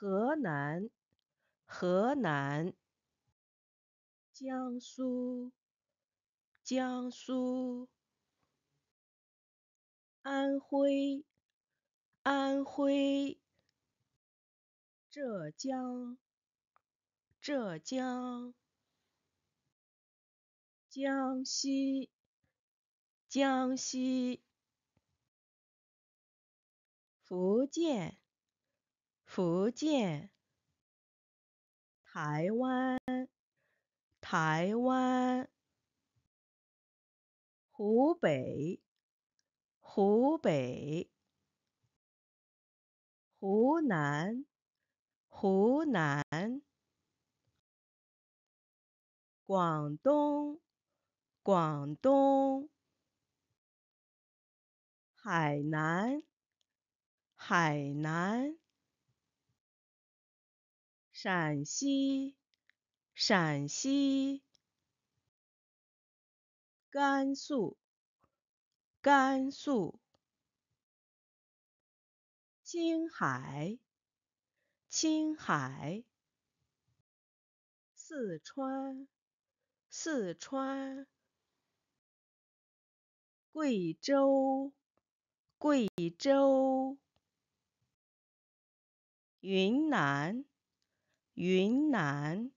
河南、河南、江苏、江苏、安徽、安徽、浙江、浙江、江西、江西、福建。福建、台湾、台湾、湖北、湖北、湖南、湖南、广东、广东、海南、海南。陕西、陕西、甘肃、甘肃、青海、青海、四川、四川、贵州、贵州、云南。云南。